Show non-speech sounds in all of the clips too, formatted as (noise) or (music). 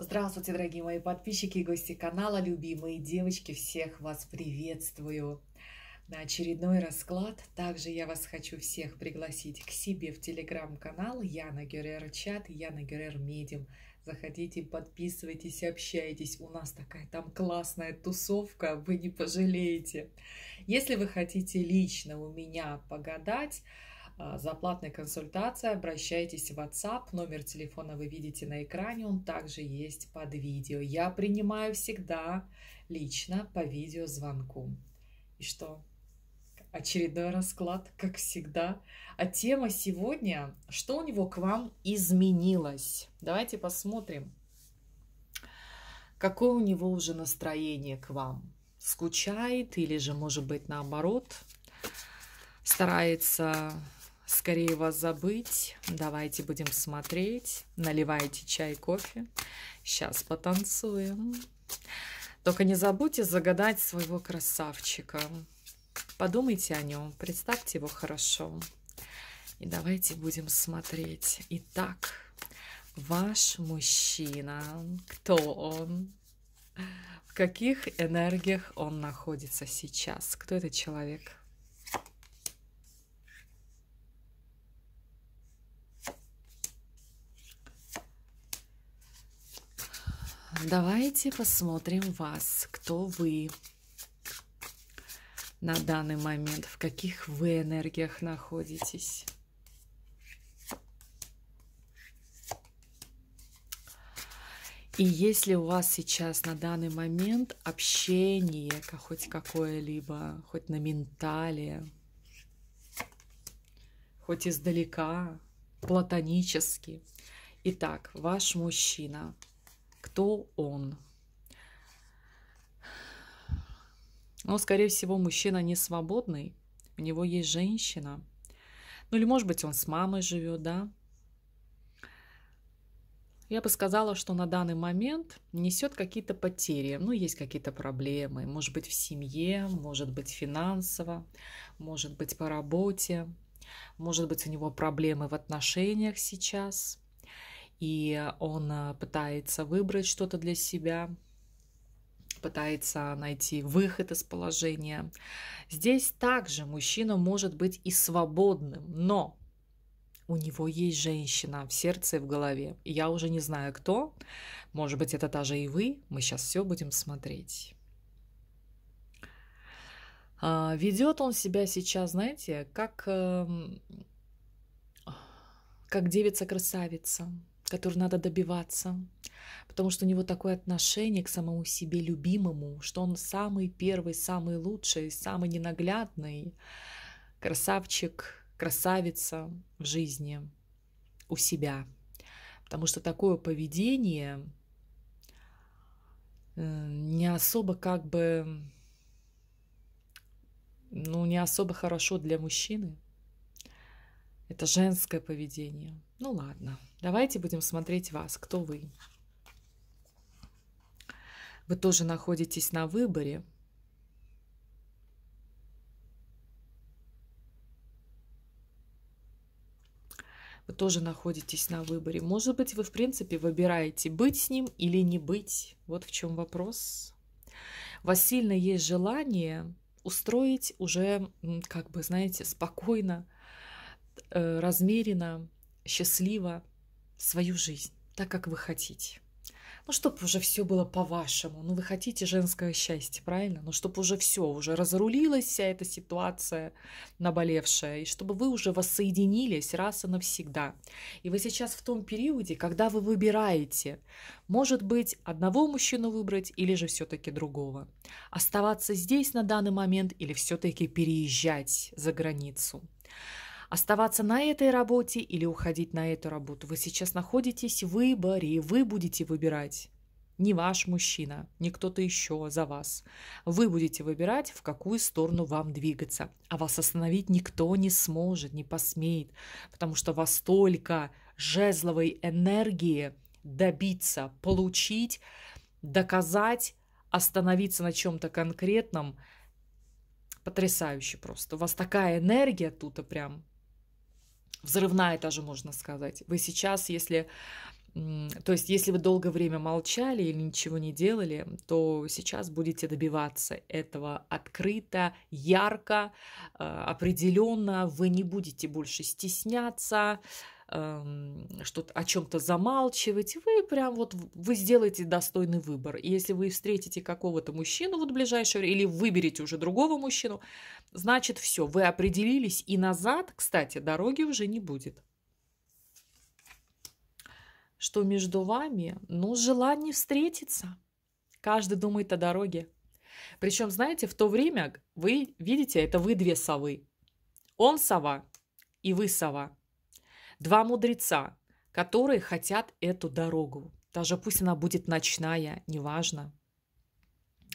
Здравствуйте, дорогие мои подписчики и гости канала, любимые девочки, всех вас приветствую на очередной расклад. Также я вас хочу всех пригласить к себе в телеграм-канал Яна Герер Чат, Яна Герер Медиум. Заходите, подписывайтесь, общайтесь. У нас такая там классная тусовка, вы не пожалеете. Если вы хотите лично у меня погадать, а, заплатная консультация обращайтесь в WhatsApp, номер телефона вы видите на экране, он также есть под видео. Я принимаю всегда лично по видеозвонку. И что? Очередной расклад, как всегда. А тема сегодня, что у него к вам изменилось? Давайте посмотрим, какое у него уже настроение к вам. Скучает или же, может быть, наоборот, старается скорее вас забыть. Давайте будем смотреть. Наливайте чай, кофе. Сейчас потанцуем. Только не забудьте загадать своего красавчика. Подумайте о нем, представьте его хорошо. И давайте будем смотреть. Итак, ваш мужчина, кто он? В каких энергиях он находится сейчас? Кто этот человек? Давайте посмотрим вас, кто вы на данный момент, в каких вы энергиях находитесь. И если у вас сейчас на данный момент общение хоть какое-либо, хоть на ментале, хоть издалека, платонически. Итак, ваш мужчина – кто он. Но, ну, скорее всего, мужчина не свободный, у него есть женщина. Ну или, может быть, он с мамой живет, да? Я бы сказала, что на данный момент несет какие-то потери, ну, есть какие-то проблемы, может быть, в семье, может быть, финансово, может быть, по работе, может быть, у него проблемы в отношениях сейчас – и он э, пытается выбрать что-то для себя, пытается найти выход из положения. Здесь также мужчина может быть и свободным, но у него есть женщина в сердце и в голове. я уже не знаю, кто. Может быть, это та же и вы. Мы сейчас все будем смотреть. А, Ведет он себя сейчас, знаете, как, эм, как девица-красавица который надо добиваться, потому что у него такое отношение к самому себе любимому, что он самый первый, самый лучший, самый ненаглядный красавчик, красавица в жизни у себя. Потому что такое поведение э, не особо как бы, ну, не особо хорошо для мужчины. Это женское поведение – ну ладно, давайте будем смотреть вас, кто вы. Вы тоже находитесь на выборе. Вы тоже находитесь на выборе. Может быть, вы, в принципе, выбираете быть с ним или не быть. Вот в чем вопрос. У вас сильно есть желание устроить уже, как бы, знаете, спокойно, э, размеренно счастливо свою жизнь, так как вы хотите. Ну, чтобы уже все было по-вашему. Ну, вы хотите женское счастье, правильно? Ну, чтобы уже все, уже разрулилась вся эта ситуация наболевшая, и чтобы вы уже воссоединились раз и навсегда. И вы сейчас в том периоде, когда вы выбираете, может быть, одного мужчину выбрать или же все-таки другого. Оставаться здесь на данный момент или все-таки переезжать за границу. Оставаться на этой работе или уходить на эту работу. Вы сейчас находитесь в выборе, и вы будете выбирать. Не ваш мужчина, не кто-то еще за вас. Вы будете выбирать, в какую сторону вам двигаться. А вас остановить никто не сможет, не посмеет, потому что вас столько жезловой энергии добиться, получить, доказать, остановиться на чем-то конкретном – потрясающе просто. У вас такая энергия тут, прям взрывная даже, можно сказать. Вы сейчас, если то есть, если вы долгое время молчали или ничего не делали, то сейчас будете добиваться этого открыто, ярко, а, определенно. Вы не будете больше стесняться, что о чем-то замалчивать, вы прям вот вы сделаете достойный выбор. И если вы встретите какого-то мужчину вот в ближайшее время, или выберете уже другого мужчину, значит все, вы определились, и назад, кстати, дороги уже не будет что между вами, ну, желание встретиться. Каждый думает о дороге. Причем, знаете, в то время вы видите, это вы две совы. Он сова, и вы сова. Два мудреца, которые хотят эту дорогу. Даже пусть она будет ночная, неважно.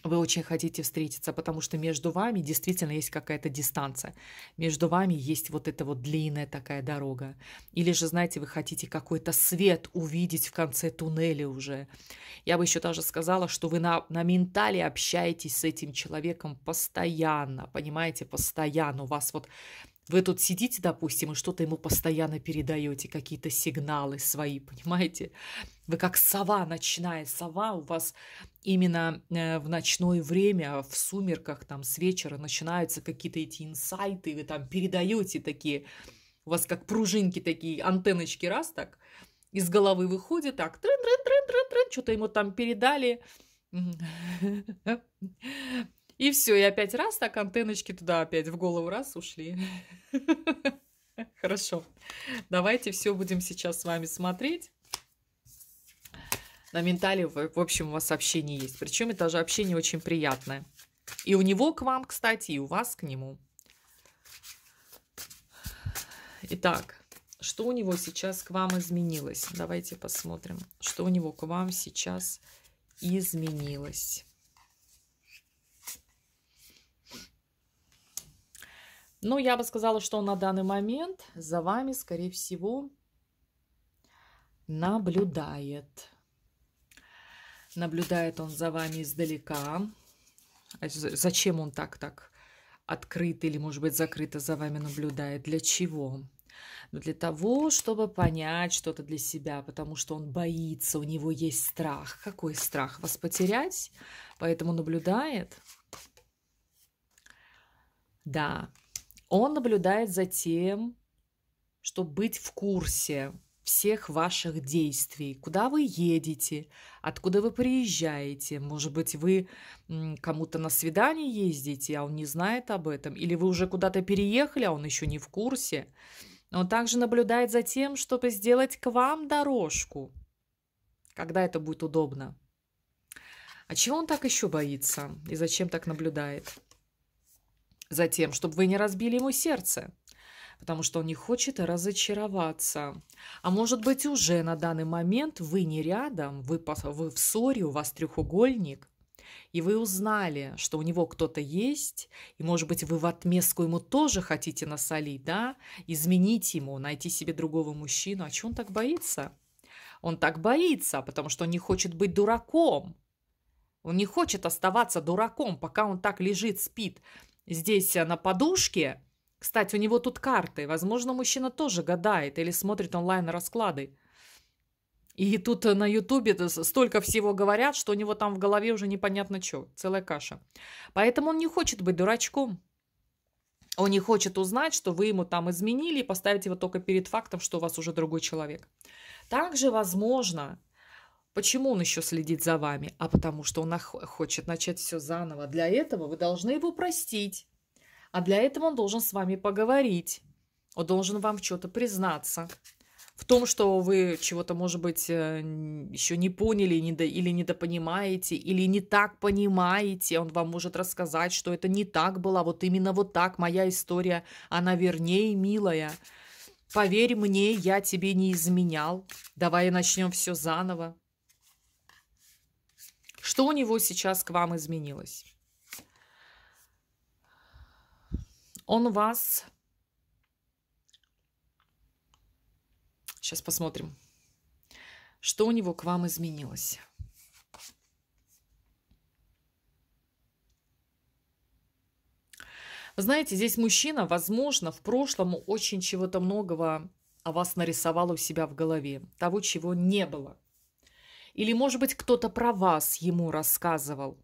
Вы очень хотите встретиться, потому что между вами действительно есть какая-то дистанция. Между вами есть вот эта вот длинная такая дорога. Или же, знаете, вы хотите какой-то свет увидеть в конце туннеля уже. Я бы еще даже сказала, что вы на, на ментале общаетесь с этим человеком постоянно, понимаете, постоянно. У вас вот вы тут сидите, допустим, и что-то ему постоянно передаете, какие-то сигналы свои, понимаете? Вы как сова ночная, сова у вас именно э, в ночное время, в сумерках, там с вечера начинаются какие-то эти инсайты, вы там передаете такие, у вас как пружинки такие, антенночки раз так, из головы выходит, так, трын трын трын трын трын что-то ему там передали. (laughs) И все, и опять раз, так антенночки туда опять в голову раз ушли. (laughs) Хорошо. Давайте все будем сейчас с вами смотреть. На ментале, в общем, у вас общение есть. Причем это же общение очень приятное. И у него к вам, кстати, и у вас к нему. Итак, что у него сейчас к вам изменилось? Давайте посмотрим, что у него к вам сейчас изменилось. Ну, я бы сказала, что на данный момент за вами, скорее всего, наблюдает. Наблюдает он за вами издалека. А зачем он так так открыт или, может быть, закрыто за вами наблюдает? Для чего? Но ну, для того, чтобы понять что-то для себя, потому что он боится, у него есть страх. Какой страх? Вас потерять? Поэтому наблюдает. Да, он наблюдает за тем, чтобы быть в курсе всех ваших действий, куда вы едете, откуда вы приезжаете, может быть, вы кому-то на свидание ездите, а он не знает об этом, или вы уже куда-то переехали, а он еще не в курсе. Он также наблюдает за тем, чтобы сделать к вам дорожку, когда это будет удобно. А чего он так еще боится и зачем так наблюдает? Затем, чтобы вы не разбили ему сердце, потому что он не хочет разочароваться. А может быть, уже на данный момент вы не рядом, вы, вы в ссоре, у вас треугольник, и вы узнали, что у него кто-то есть, и, может быть, вы в отместку ему тоже хотите насолить, да, изменить ему, найти себе другого мужчину. А чего он так боится? Он так боится, потому что он не хочет быть дураком. Он не хочет оставаться дураком, пока он так лежит, спит здесь э, на подушке. Кстати, у него тут карты. Возможно, мужчина тоже гадает или смотрит онлайн-расклады. И тут э, на Ютубе столько всего говорят, что у него там в голове уже непонятно что, целая каша. Поэтому он не хочет быть дурачком. Он не хочет узнать, что вы ему там изменили и поставить его только перед фактом, что у вас уже другой человек. Также возможно, Почему он еще следит за вами? А потому что он хочет начать все заново. Для этого вы должны его простить. А для этого он должен с вами поговорить. Он должен вам в что-то признаться. В том, что вы чего-то, может быть, э, еще не поняли или недопонимаете, или не так понимаете. Он вам может рассказать, что это не так было, а вот именно вот так. Моя история, она вернее, милая. Поверь мне, я тебе не изменял. Давай начнем все заново. Что у него сейчас к вам изменилось? Он вас... Сейчас посмотрим. Что у него к вам изменилось? знаете, здесь мужчина, возможно, в прошлом очень чего-то многого о вас нарисовал у себя в голове, того, чего не было. Или, может быть, кто-то про вас ему рассказывал.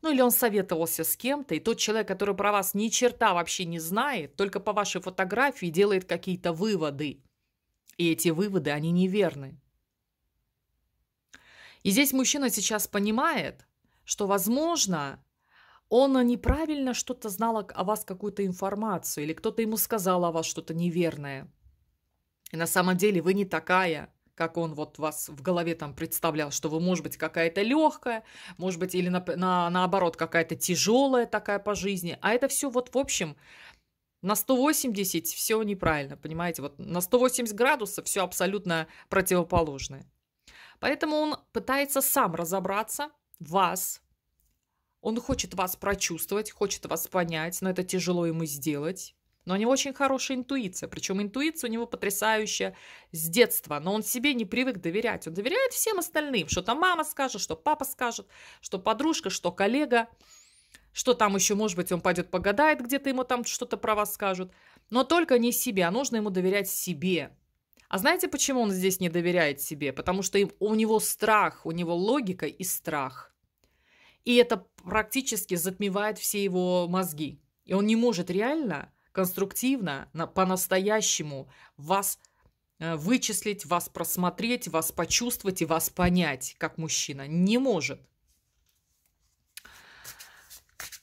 Ну или он советовался с кем-то, и тот человек, который про вас ни черта вообще не знает, только по вашей фотографии делает какие-то выводы. И эти выводы, они неверны. И здесь мужчина сейчас понимает, что, возможно, он неправильно что-то знал о вас какую-то информацию, или кто-то ему сказал о вас что-то неверное. И на самом деле вы не такая как он вот вас в голове там представлял, что вы, может быть, какая-то легкая, может быть, или на, на, наоборот, какая-то тяжелая такая по жизни. А это все вот в общем на 180 все неправильно, понимаете? Вот на 180 градусов все абсолютно противоположное. Поэтому он пытается сам разобраться, вас, он хочет вас прочувствовать, хочет вас понять, но это тяжело ему сделать. Но у него очень хорошая интуиция. Причем интуиция у него потрясающая с детства. Но он себе не привык доверять. Он доверяет всем остальным. Что там мама скажет, что папа скажет, что подружка, что коллега. Что там еще, может быть, он пойдет погадает, где-то ему там что-то про вас скажут. Но только не себе, а нужно ему доверять себе. А знаете, почему он здесь не доверяет себе? Потому что у него страх, у него логика и страх. И это практически затмевает все его мозги. И он не может реально конструктивно, по-настоящему вас э, вычислить, вас просмотреть, вас почувствовать и вас понять, как мужчина. Не может.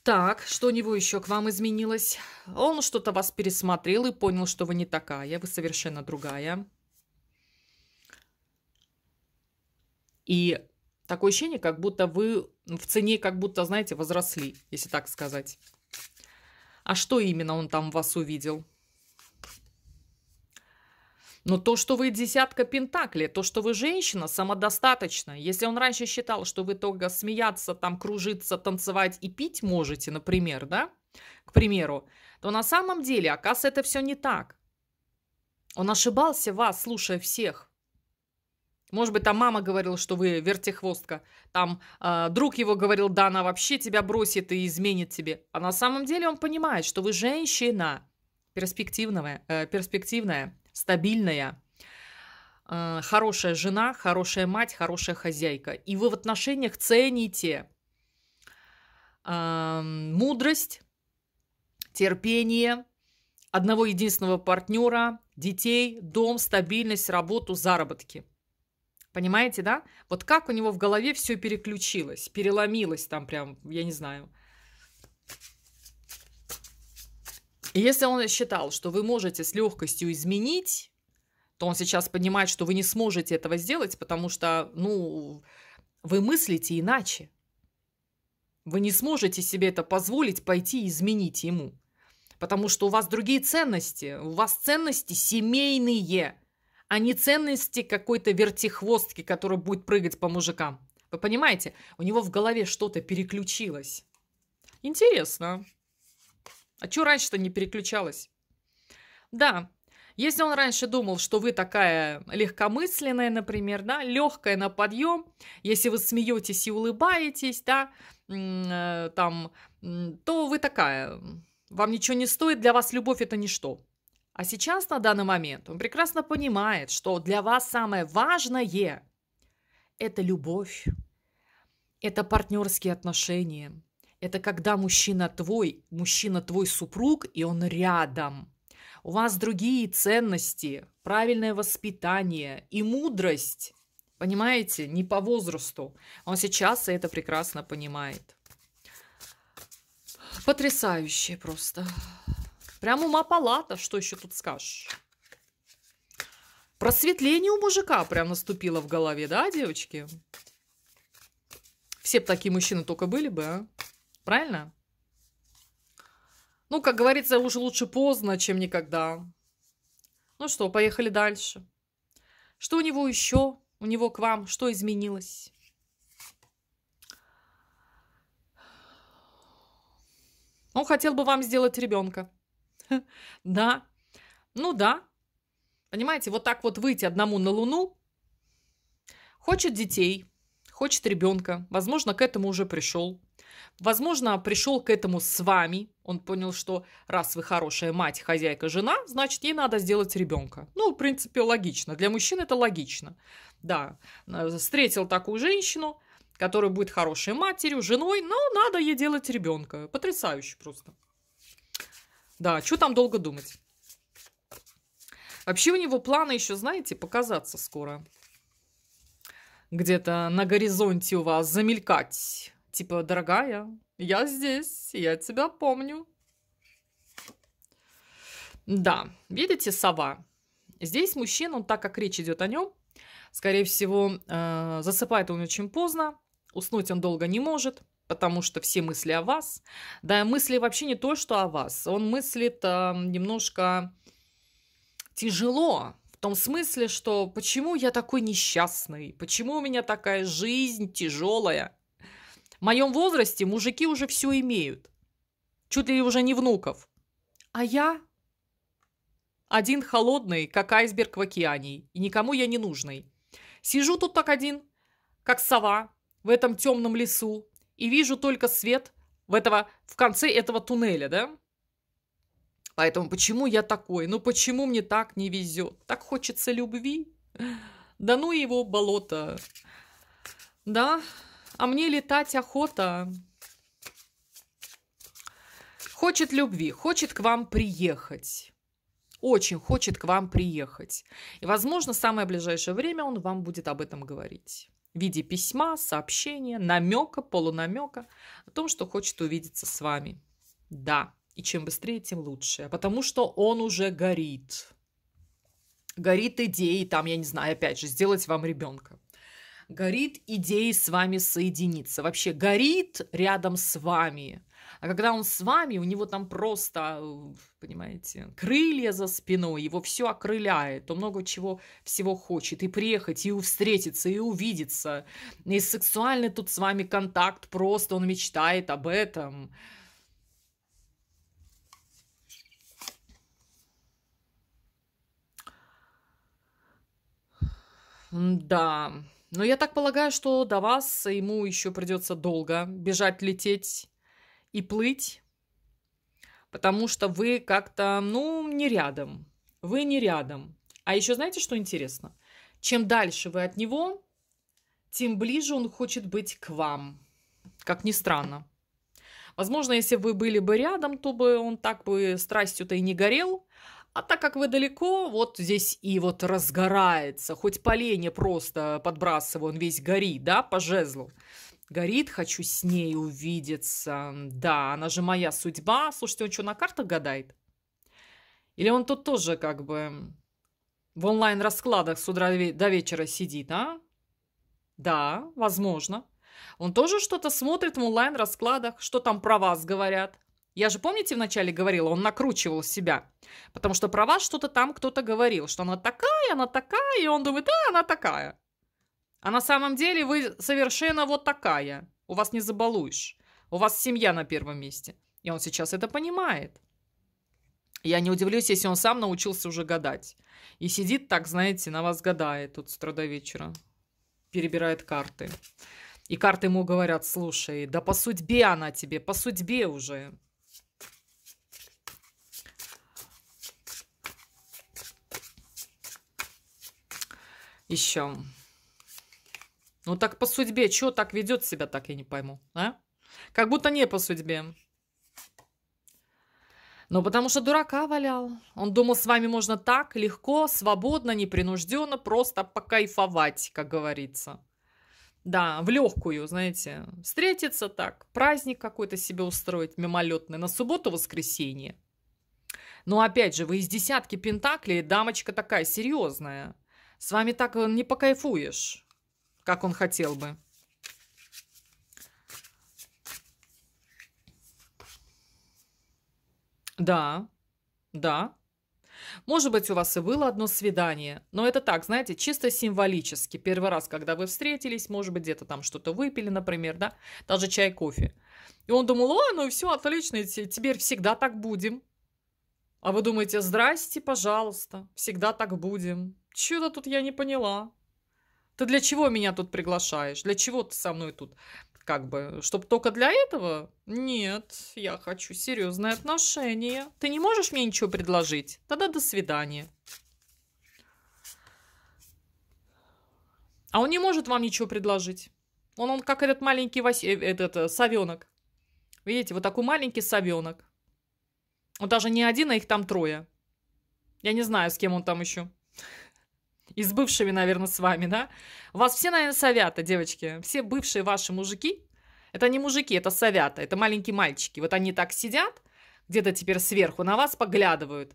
Так, что у него еще к вам изменилось? Он что-то вас пересмотрел и понял, что вы не такая, вы совершенно другая. И такое ощущение, как будто вы в цене, как будто, знаете, возросли, если так сказать. А что именно он там в вас увидел? Но ну, то, что вы десятка пентаклей, то, что вы женщина, самодостаточна. Если он раньше считал, что вы только смеяться, там кружиться, танцевать и пить можете, например, да, к примеру, то на самом деле, оказывается, это все не так. Он ошибался вас, слушая всех. Может быть, там мама говорила, что вы вертихвостка. Там э, друг его говорил, да, она вообще тебя бросит и изменит тебе. А на самом деле он понимает, что вы женщина перспективная, э, перспективная стабильная, э, хорошая жена, хорошая мать, хорошая хозяйка. И вы в отношениях цените э, мудрость, терпение одного единственного партнера, детей, дом, стабильность, работу, заработки – Понимаете, да? Вот как у него в голове все переключилось, переломилось там прям, я не знаю. И если он считал, что вы можете с легкостью изменить, то он сейчас понимает, что вы не сможете этого сделать, потому что, ну, вы мыслите иначе. Вы не сможете себе это позволить пойти и изменить ему. Потому что у вас другие ценности. У вас ценности семейные а не ценности какой-то вертихвостки, которая будет прыгать по мужикам. Вы понимаете, у него в голове что-то переключилось. Интересно. А что раньше-то не переключалось? Да, если он раньше думал, что вы такая легкомысленная, например, да, легкая на подъем, если вы смеетесь и улыбаетесь, да, э, там, то вы такая, вам ничего не стоит, для вас любовь это ничто. А сейчас, на данный момент, он прекрасно понимает, что для вас самое важное – это любовь, это партнерские отношения, это когда мужчина твой, мужчина твой супруг, и он рядом. У вас другие ценности, правильное воспитание и мудрость. Понимаете, не по возрасту. Он сейчас это прекрасно понимает. Потрясающе просто. Прям ума палата, что еще тут скажешь? Просветление у мужика прям наступило в голове, да, девочки? Все бы такие мужчины только были бы, а? Правильно? Ну, как говорится, уже лучше поздно, чем никогда. Ну что, поехали дальше. Что у него еще? У него к вам что изменилось? Он ну, хотел бы вам сделать ребенка. (laughs) Да. Ну да. Понимаете, вот так вот выйти одному на Луну. Хочет детей, хочет ребенка. Возможно, к этому уже пришел. Возможно, пришел к этому с вами. Он понял, что раз вы хорошая мать, хозяйка, жена, значит, ей надо сделать ребенка. Ну, в принципе, логично. Для мужчин это логично. Да, э, встретил такую женщину, которая будет хорошей матерью, женой, но надо ей делать ребенка. Потрясающе просто. Да, что там долго думать? Вообще у него планы еще, знаете, показаться скоро. Где-то на горизонте у вас замелькать. Типа, дорогая, я здесь, я тебя помню. Да, видите, сова. Здесь мужчина, он так как речь идет о нем, скорее всего, э, засыпает он очень поздно, уснуть он долго не может потому что все мысли о вас. Да, мысли вообще не то, что о вас. Он мыслит э, немножко тяжело, в том смысле, что почему я такой несчастный, почему у меня такая жизнь тяжелая. В моем возрасте мужики уже все имеют, чуть ли уже не внуков. А я один холодный, как айсберг в океане, и никому я не нужный. Сижу тут так один, как сова, в этом темном лесу, и вижу только свет в, этого, в конце этого туннеля, да? Поэтому почему я такой? Ну почему мне так не везет? Так хочется любви? Да ну его болото. Да, а мне летать охота. Хочет любви, хочет к вам приехать. Очень хочет к вам приехать. И, возможно, в самое ближайшее время он вам будет об этом говорить в виде письма, сообщения, намека, полунамека о том, что хочет увидеться с вами. Да, и чем быстрее, тем лучше, потому что он уже горит. Горит идеей, там, я не знаю, опять же, сделать вам ребенка. Горит идеей с вами соединиться. Вообще горит рядом с вами а когда он с вами, у него там просто, э, понимаете, крылья за спиной, его все окрыляет, он много чего всего хочет. И приехать, и встретиться, и увидеться. И сексуальный тут с вами контакт, просто он мечтает об этом. Да. Но я так полагаю, что до вас ему еще придется долго бежать, лететь и плыть, потому что вы как-то, ну, не рядом. Вы не рядом. А еще знаете, что интересно? Чем дальше вы от него, тем ближе он хочет быть к вам. Как ни странно. Возможно, если бы вы были бы рядом, то бы он так бы страстью-то и не горел. А так как вы далеко, вот здесь и вот разгорается. Хоть поленье просто подбрасывай, он весь горит, да, по жезлу горит, хочу с ней увидеться. Да, она же моя судьба. Слушайте, он что, на картах гадает? Или он тут тоже как бы в онлайн-раскладах с утра до вечера сидит, а? Да, возможно. Он тоже что-то смотрит в онлайн-раскладах, что там про вас говорят. Я же, помните, вначале говорила, он накручивал себя. Потому что про вас что-то там кто-то говорил, что она такая, она такая, и он думает, да, она такая. А на самом деле вы совершенно вот такая. У вас не забалуешь. У вас семья на первом месте. И он сейчас это понимает. Я не удивлюсь, если он сам научился уже гадать. И сидит так, знаете, на вас гадает тут с утра до вечера. Перебирает карты. И карты ему говорят, слушай, да по судьбе она тебе, по судьбе уже. Еще. Еще. Ну так по судьбе, чего так ведет себя, так я не пойму, а? Как будто не по судьбе. Ну, потому что дурака валял. Он думал, с вами можно так, легко, свободно, непринужденно, просто покайфовать, как говорится. Да, в легкую, знаете, встретиться так, праздник какой-то себе устроить мимолетный на субботу-воскресенье. Но опять же, вы из десятки пентаклей, дамочка такая серьезная. С вами так э, не покайфуешь как он хотел бы. Да, да. Может быть, у вас и было одно свидание, но это так, знаете, чисто символически. Первый раз, когда вы встретились, может быть, где-то там что-то выпили, например, да, даже чай, кофе. И он думал, о, ну все, отлично, теперь всегда так будем. А вы думаете, здрасте, пожалуйста, всегда так будем. Чего-то тут я не поняла. Ты для чего меня тут приглашаешь? Для чего ты со мной тут? Как бы, чтобы только для этого? Нет, я хочу серьезные отношения. Ты не можешь мне ничего предложить? Тогда до свидания. А он не может вам ничего предложить. Он, он как этот маленький Вась... Э, этот, э, совенок. Видите, вот такой маленький совенок. Он даже не один, а их там трое. Я не знаю, с кем он там еще и с бывшими, наверное, с вами, да? Вас все, наверное, совята, девочки. Все бывшие ваши мужики, это не мужики, это совята, это маленькие мальчики. Вот они так сидят, где-то теперь сверху на вас поглядывают.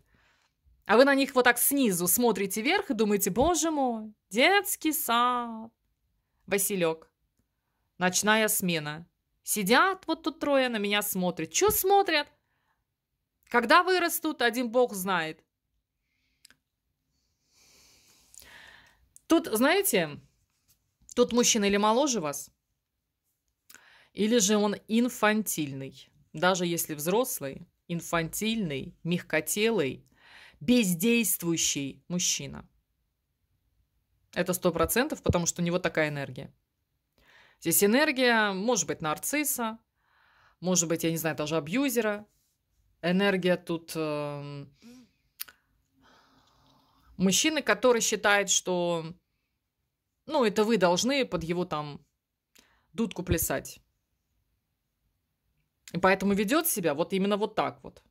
А вы на них вот так снизу смотрите вверх и думаете, боже мой, детский сад. Василек. Ночная смена. Сидят вот тут трое, на меня смотрят. Че смотрят? Когда вырастут, один бог знает. Тут, знаете, тут мужчина или моложе вас, или же он инфантильный. Даже если взрослый, инфантильный, мягкотелый, бездействующий мужчина. Это сто процентов, потому что у него такая энергия. Здесь энергия, может быть, нарцисса, может быть, я не знаю, даже абьюзера. Энергия тут э, Мужчины, который считает, что, ну, это вы должны под его там дудку плясать. И поэтому ведет себя вот именно вот так вот.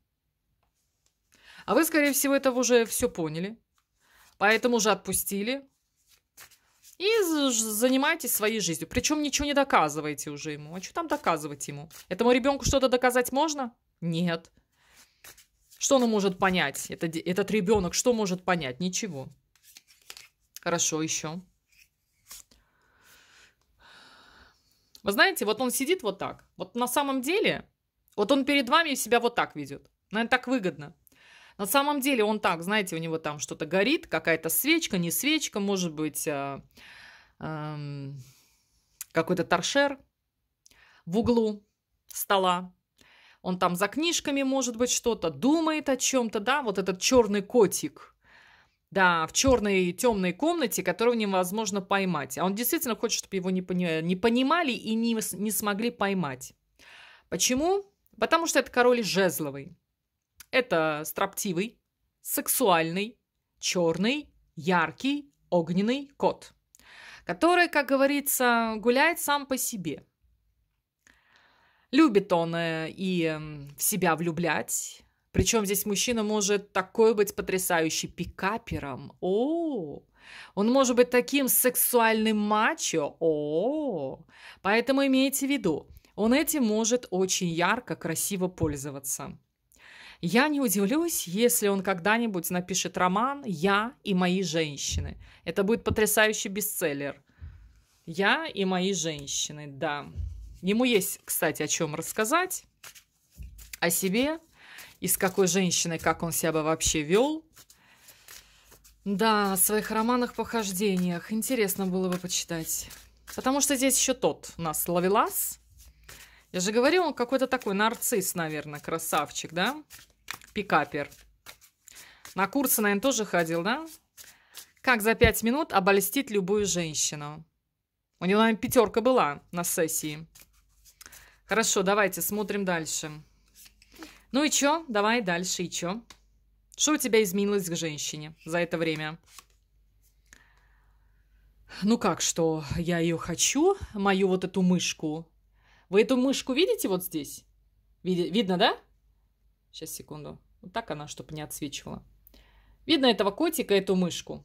А вы, скорее всего, это уже все поняли. Поэтому уже отпустили. И занимайтесь своей жизнью. Причем ничего не доказываете уже ему. А что там доказывать ему? Этому ребенку что-то доказать можно? Нет. Что он может понять? Это, этот ребенок что может понять? Ничего. Хорошо еще. Вы знаете, вот он сидит вот так. Вот на самом деле, вот он перед вами себя вот так ведет. Наверное, так выгодно. На самом деле он так, знаете, у него там что-то горит, какая-то свечка, не свечка, может быть, а, а, какой-то торшер в углу стола он там за книжками, может быть, что-то думает о чем-то, да, вот этот черный котик, да, в черной темной комнате, которого невозможно поймать. А он действительно хочет, чтобы его не, пони... не понимали и не, не смогли поймать. Почему? Потому что это король жезловый. Это строптивый, сексуальный, черный, яркий, огненный кот, который, как говорится, гуляет сам по себе – Любит он э, и в себя влюблять. Причем здесь мужчина может такой быть потрясающий пикапером. О, он может быть таким сексуальным мачо. О, поэтому имейте в виду, он этим может очень ярко, красиво пользоваться. Я не удивлюсь, если он когда-нибудь напишет роман «Я и мои женщины». Это будет потрясающий бестселлер. «Я и мои женщины», да. Ему есть, кстати, о чем рассказать, о себе, и с какой женщиной, как он себя бы вообще вел. Да, о своих романах-похождениях. Интересно было бы почитать. Потому что здесь еще тот у нас ловелас. Я же говорил, он какой-то такой нарцисс, наверное, красавчик, да? Пикапер. На курсы, наверное, тоже ходил, да? Как за пять минут обольстить любую женщину? У него, наверное, пятерка была на сессии. Хорошо, давайте смотрим дальше. Ну и чё? Давай дальше, и чё? Что у тебя изменилось к женщине за это время? Ну как, что я ее хочу, мою вот эту мышку. Вы эту мышку видите вот здесь? Види видно, да? Сейчас, секунду. Вот так она, чтобы не отсвечивала. Видно этого котика, эту мышку.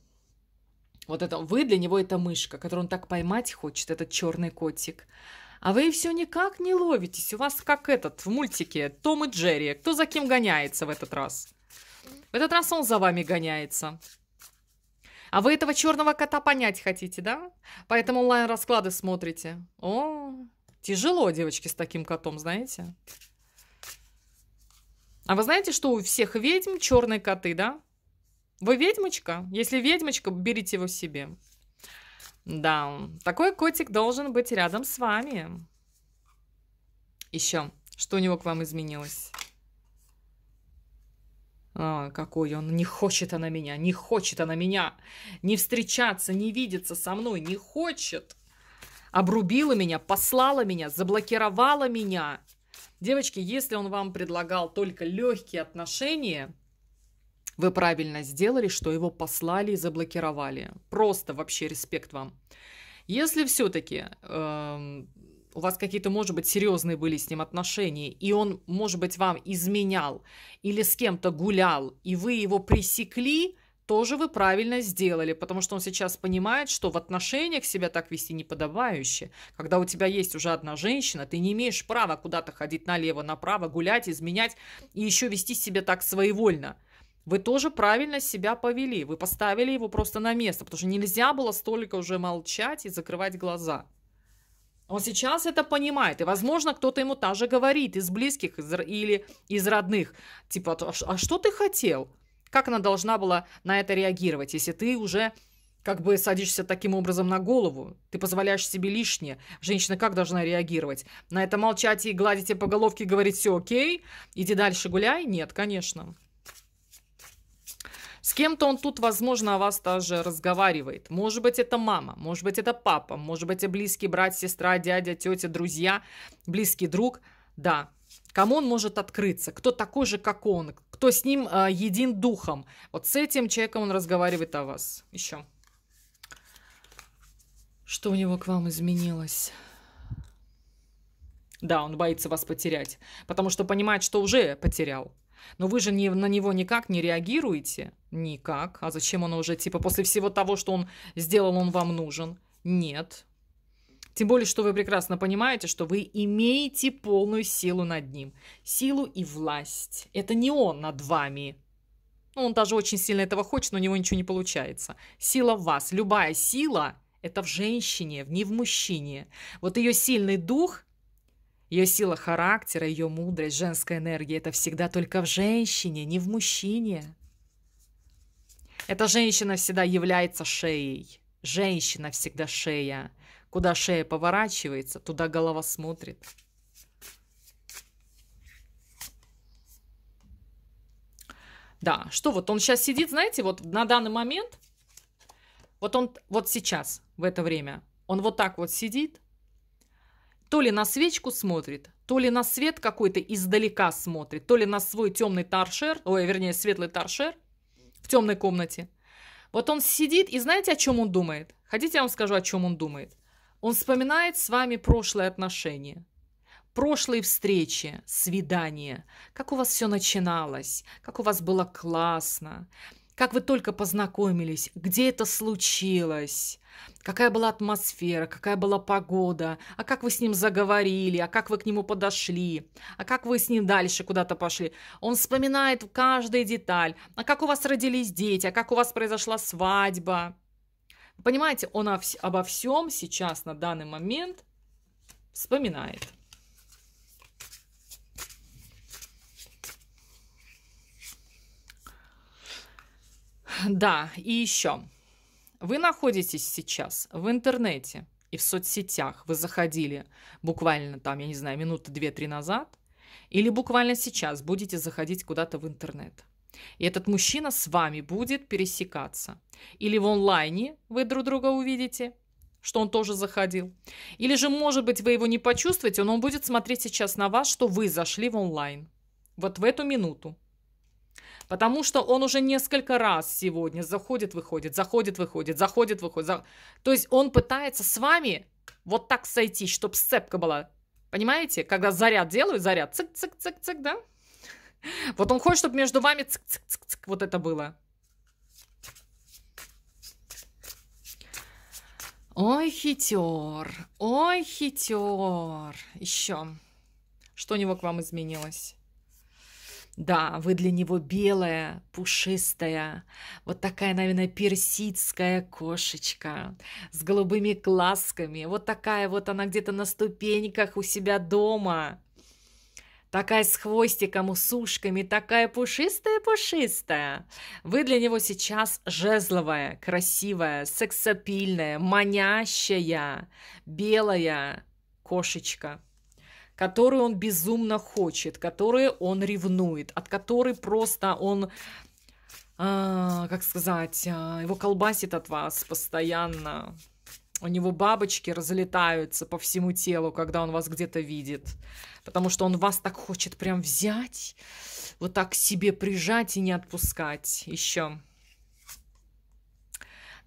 Вот это, вы для него эта мышка, которую он так поймать хочет, этот черный котик. А вы все никак не ловитесь. У вас как этот в мультике Том и Джерри. Кто за кем гоняется в этот раз? В этот раз он за вами гоняется. А вы этого черного кота понять хотите, да? Поэтому онлайн-расклады смотрите. О, тяжело, девочки, с таким котом, знаете? А вы знаете, что у всех ведьм черные коты, да? Вы ведьмочка? Если ведьмочка, берите его себе. Да, такой котик должен быть рядом с вами. Еще, что у него к вам изменилось? А, какой он, не хочет она меня, не хочет она меня, не встречаться, не видеться со мной, не хочет. Обрубила меня, послала меня, заблокировала меня. Девочки, если он вам предлагал только легкие отношения, вы правильно сделали, что его послали и заблокировали. Просто вообще респект вам. Если все-таки э, эм, у вас какие-то, может быть, серьезные были с ним отношения, и он, может быть, вам изменял или с кем-то гулял, и вы его пресекли, тоже вы правильно сделали, потому что он сейчас понимает, что в отношениях себя так вести неподобающе. Когда у тебя есть уже одна женщина, ты не имеешь права куда-то ходить налево, направо, гулять, изменять и еще вести себя так своевольно – вы тоже правильно себя повели. Вы поставили его просто на место, потому что нельзя было столько уже молчать и закрывать глаза. Он сейчас это понимает, и, возможно, кто-то ему даже говорит из близких из, или из родных, типа, «А, а что ты хотел? Как она должна была на это реагировать, если ты уже как бы садишься таким образом на голову, ты позволяешь себе лишнее. Женщина как должна реагировать? На это молчать и гладить тебе по головке и говорить, все окей, иди дальше гуляй? Нет, конечно. С кем-то он тут, возможно, о вас даже разговаривает. Может быть, это мама, может быть, это папа, может быть, это близкий брат, сестра, дядя, тетя, друзья, близкий друг. Да, кому он может открыться, кто такой же, как он, кто с ним э, един духом. Вот с этим человеком он разговаривает о вас. Еще. Что у него к вам изменилось? Да, он боится вас потерять, потому что понимает, что уже потерял. Но вы же не, на него никак не реагируете. Никак. А зачем он уже, типа, после всего того, что он сделал, он вам нужен? Нет. Тем более, что вы прекрасно понимаете, что вы имеете полную силу над ним. Силу и власть. Это не он над вами. Ну, он даже очень сильно этого хочет, но у него ничего не получается. Сила в вас. Любая сила – это в женщине, не в мужчине. Вот ее сильный дух ее сила характера, ее мудрость, женская энергия – это всегда только в женщине, не в мужчине. Эта женщина всегда является шеей. Женщина всегда шея. Куда шея поворачивается, туда голова смотрит. Да, что вот он сейчас сидит, знаете, вот на данный момент, вот он вот сейчас, в это время, он вот так вот сидит, то ли на свечку смотрит, то ли на свет какой-то издалека смотрит, то ли на свой темный торшер, ой, вернее, светлый торшер в темной комнате. Вот он сидит, и знаете, о чем он думает? Хотите, я вам скажу, о чем он думает? Он вспоминает с вами прошлые отношения, прошлые встречи, свидания, как у вас все начиналось, как у вас было классно, как вы только познакомились, где это случилось, Какая была атмосфера, какая была погода, а как вы с ним заговорили, а как вы к нему подошли, а как вы с ним дальше куда-то пошли. Он вспоминает каждую деталь, а как у вас родились дети, а как у вас произошла свадьба. Понимаете, он обо всем сейчас на данный момент вспоминает. Да, и еще. Вы находитесь сейчас в интернете и в соцсетях. Вы заходили буквально там, я не знаю, минуты две-три назад, или буквально сейчас будете заходить куда-то в интернет. И этот мужчина с вами будет пересекаться. Или в онлайне вы друг друга увидите, что он тоже заходил. Или же, может быть, вы его не почувствуете, но он будет смотреть сейчас на вас, что вы зашли в онлайн. Вот в эту минуту. Потому что он уже несколько раз сегодня заходит, выходит, заходит, выходит, заходит, выходит. За... То есть он пытается с вами вот так сойти, чтобы сцепка была. Понимаете? Когда заряд делают, заряд цик-цик-цик-цик, да? Вот он хочет, чтобы между вами цик-цик-цик-цик вот это было. Ой, хитер, ой, хитер. Еще. Что у него к вам изменилось? Да, вы для него белая, пушистая, вот такая, наверное, персидская кошечка с голубыми глазками. Вот такая вот она где-то на ступеньках у себя дома. Такая с хвостиком, с ушками, такая пушистая-пушистая. Вы для него сейчас жезловая, красивая, сексапильная, манящая, белая кошечка которую он безумно хочет, которые он ревнует, от которой просто он, э, как сказать, э, его колбасит от вас постоянно. У него бабочки разлетаются по всему телу, когда он вас где-то видит. Потому что он вас так хочет прям взять, вот так к себе прижать и не отпускать еще.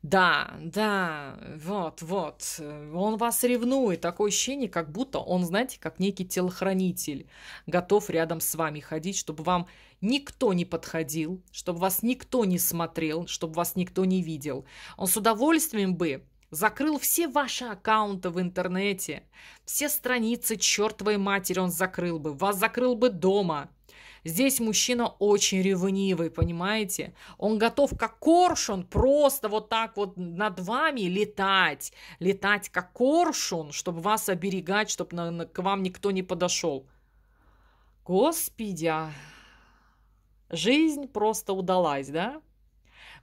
Да, да, вот, вот, он вас ревнует, такое ощущение, как будто он, знаете, как некий телохранитель, готов рядом с вами ходить, чтобы вам никто не подходил, чтобы вас никто не смотрел, чтобы вас никто не видел. Он с удовольствием бы закрыл все ваши аккаунты в интернете, все страницы чертовой матери он закрыл бы, вас закрыл бы дома – Здесь мужчина очень ревнивый, понимаете? Он готов как коршун просто вот так вот над вами летать. Летать как коршун, чтобы вас оберегать, чтобы на, на, к вам никто не подошел. Господи, а жизнь просто удалась, да?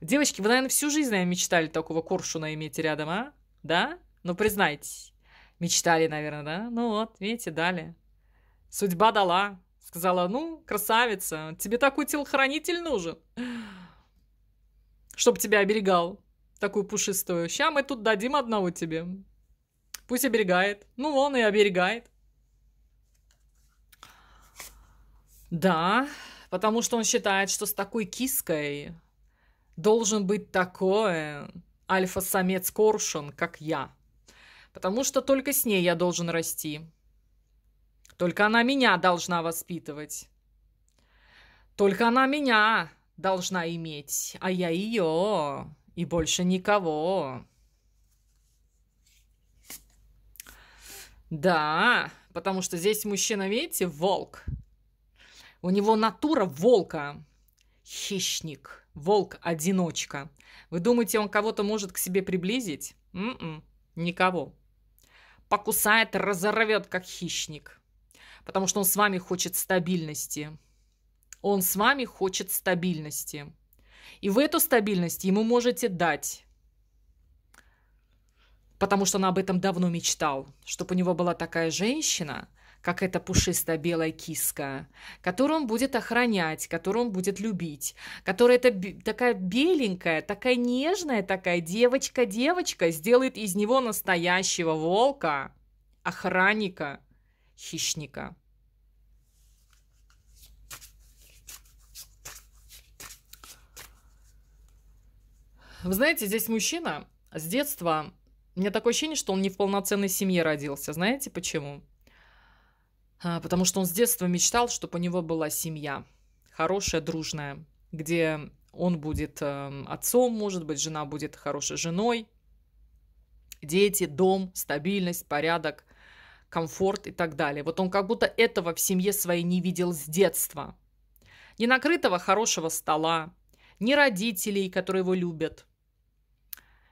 Девочки, вы, наверное, всю жизнь, наверное, мечтали такого коршуна иметь рядом, а? Да? Ну, признайтесь. Мечтали, наверное, да? Ну вот, видите, дали. Судьба дала. Сказала, ну, красавица, тебе такой телохранитель нужен, чтобы тебя оберегал, такую пушистую. Ща мы тут дадим одного тебе. Пусть оберегает. Ну, он и оберегает. Да, потому что он считает, что с такой киской должен быть такое альфа-самец коршун, как я. Потому что только с ней я должен расти. Только она меня должна воспитывать. Только она меня должна иметь, а я ее и больше никого. Да, потому что здесь мужчина, видите, волк. У него натура волка, хищник, волк-одиночка. Вы думаете, он кого-то может к себе приблизить? М-м, никого. Покусает, разорвет, как хищник потому что он с вами хочет стабильности. Он с вами хочет стабильности. И вы эту стабильность ему можете дать, потому что он об этом давно мечтал, чтобы у него была такая женщина, как эта пушистая белая киска, которую он будет охранять, которую он будет любить, которая это такая беленькая, такая нежная, такая девочка-девочка сделает из него настоящего волка, охранника, хищника. Вы знаете, здесь мужчина с детства... У меня такое ощущение, что он не в полноценной семье родился. Знаете почему? А, потому что он с детства мечтал, чтобы у него была семья. Хорошая, дружная. Где он будет э, отцом, может быть, жена будет хорошей женой. Дети, дом, стабильность, порядок, комфорт и так далее. Вот он как будто этого в семье своей не видел с детства. Ни накрытого хорошего стола, ни родителей, которые его любят,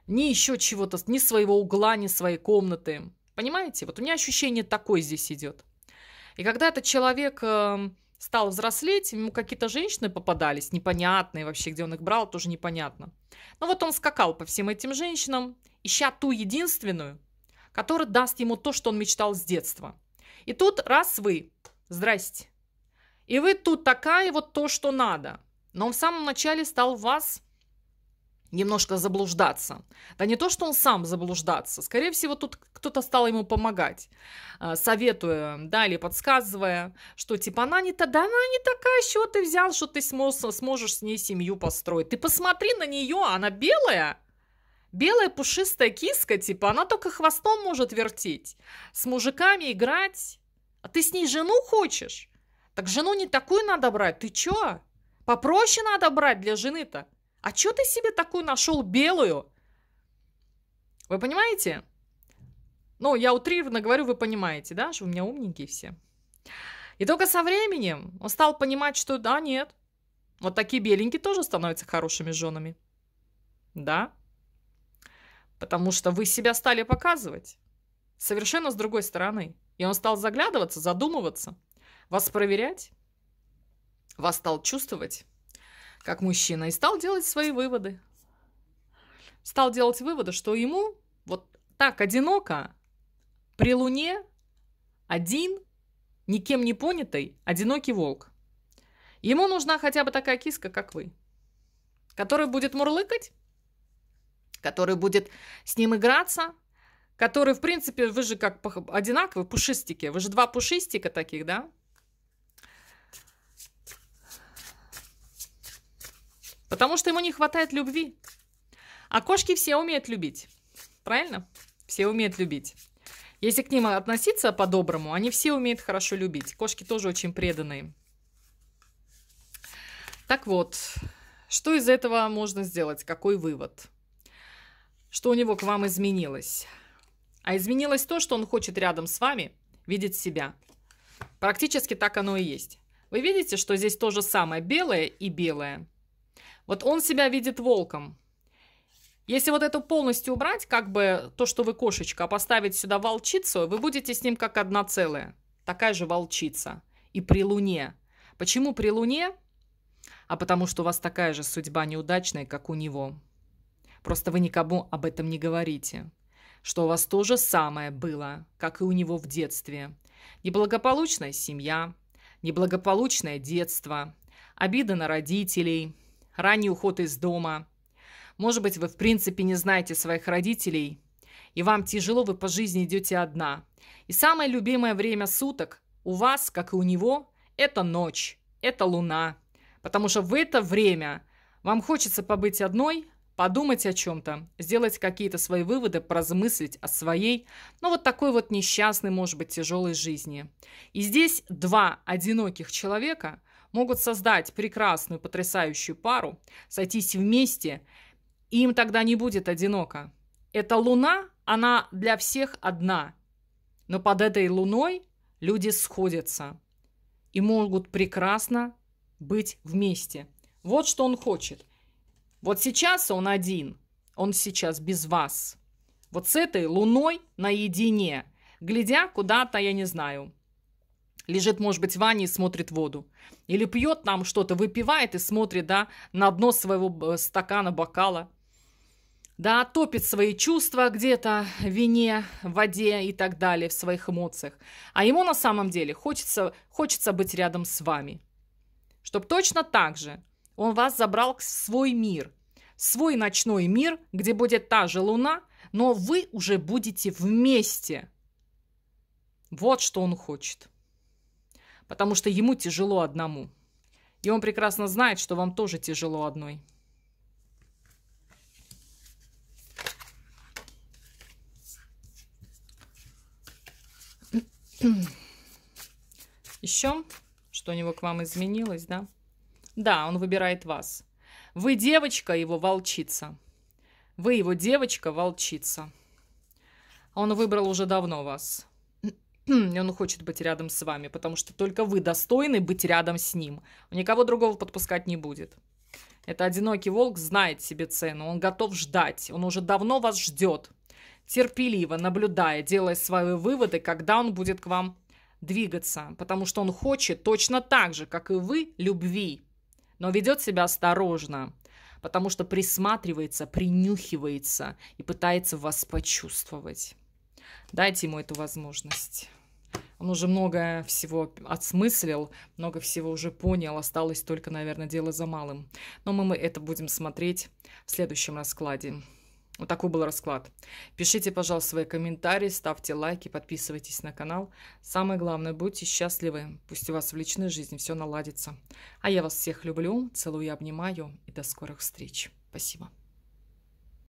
ни еще чего-то, ни своего угла, ни своей комнаты. Понимаете? Вот у меня ощущение такое здесь идет. И когда этот человек эм, стал взрослеть, ему какие-то женщины попадались, непонятные вообще, где он их брал, тоже непонятно. Но ну вот он скакал по всем этим женщинам, ища ту единственную, которая даст ему то, что он мечтал с детства. И тут раз вы, здрасте, и вы тут такая вот то, что надо. Но он в самом начале стал вас немножко заблуждаться. Да не то, что он сам заблуждаться, скорее всего, тут кто-то стал ему помогать, э, советуя, да, или подсказывая, что типа она не та, да она не такая, что ты взял, что ты сможешь, сможешь с ней семью построить. Ты посмотри на нее, она белая, Белая пушистая киска, типа, она только хвостом может вертеть, с мужиками играть. А ты с ней жену хочешь? Так жену не такую надо брать, ты чё? Попроще надо брать для жены-то. А что ты себе такую нашел белую? Вы понимаете? Ну, я утрированно говорю, вы понимаете, да, что у меня умненькие все. И только со временем он стал понимать, что да, нет, вот такие беленькие тоже становятся хорошими женами. Да. Потому что вы себя стали показывать. Совершенно с другой стороны. И он стал заглядываться, задумываться. Вас проверять. Вас стал чувствовать как мужчина, и стал делать свои выводы. Стал делать выводы, что ему вот так одиноко при луне один, никем не понятый, одинокий волк. Ему нужна хотя бы такая киска, как вы, которая будет мурлыкать, которая будет с ним играться, который, в принципе, вы же как одинаковые пушистики, вы же два пушистика таких, да? Потому что ему не хватает любви. А кошки все умеют любить. Правильно? Все умеют любить. Если к ним относиться по-доброму, они все умеют хорошо любить. Кошки тоже очень преданные. Так вот, что из этого можно сделать? Какой вывод? Что у него к вам изменилось? А изменилось то, что он хочет рядом с вами видеть себя. Практически так оно и есть. Вы видите, что здесь то же самое белое и белое – вот он себя видит волком. Если вот это полностью убрать, как бы то, что вы кошечка, а поставить сюда волчицу, вы будете с ним как одна целая. Такая же волчица. И при луне. Почему при луне? А потому что у вас такая же судьба неудачная, как у него. Просто вы никому об этом не говорите. Что у вас то же самое было, как и у него в детстве. Неблагополучная семья, неблагополучное детство, обида на родителей – ранний уход из дома. Может быть, вы в принципе не знаете своих родителей, и вам тяжело, вы по жизни идете одна. И самое любимое время суток у вас, как и у него, это ночь, это луна. Потому что в это время вам хочется побыть одной, подумать о чем-то, сделать какие-то свои выводы, поразмыслить о своей, ну вот такой вот несчастной, может быть, тяжелой жизни. И здесь два одиноких человека могут создать прекрасную, потрясающую пару, сойтись вместе, и им тогда не будет одиноко. Эта луна, она для всех одна, но под этой луной люди сходятся и могут прекрасно быть вместе. Вот что он хочет. Вот сейчас он один, он сейчас без вас. Вот с этой луной наедине, глядя куда-то, я не знаю, лежит, может быть, в ванне и смотрит воду. Или пьет там что-то, выпивает и смотрит, да, на дно своего стакана, бокала. Да, топит свои чувства где-то в вине, в воде и так далее, в своих эмоциях. А ему на самом деле хочется, хочется быть рядом с вами. Чтоб точно так же он вас забрал в свой мир, свой ночной мир, где будет та же луна, но вы уже будете вместе. Вот что он хочет потому что ему тяжело одному. И он прекрасно знает, что вам тоже тяжело одной. (clears throat) Еще что у него к вам изменилось, да? Да, он выбирает вас. Вы девочка, его волчица. Вы его девочка, волчица. Он выбрал уже давно вас. Хм, он хочет быть рядом с вами, потому что только вы достойны быть рядом с ним. Никого другого подпускать не будет. Это одинокий волк знает себе цену, он готов ждать, он уже давно вас ждет. Терпеливо, наблюдая, делая свои выводы, когда он будет к вам двигаться, потому что он хочет точно так же, как и вы, любви, но ведет себя осторожно, потому что присматривается, принюхивается и пытается вас почувствовать. Дайте ему эту возможность. Он уже много всего отсмыслил, много всего уже понял, осталось только, наверное, дело за малым. Но мы, мы это будем смотреть в следующем раскладе. Вот такой был расклад. Пишите, пожалуйста, свои комментарии, ставьте лайки, подписывайтесь на канал. Самое главное, будьте счастливы. Пусть у вас в личной жизни все наладится. А я вас всех люблю, целую и обнимаю. И до скорых встреч. Спасибо.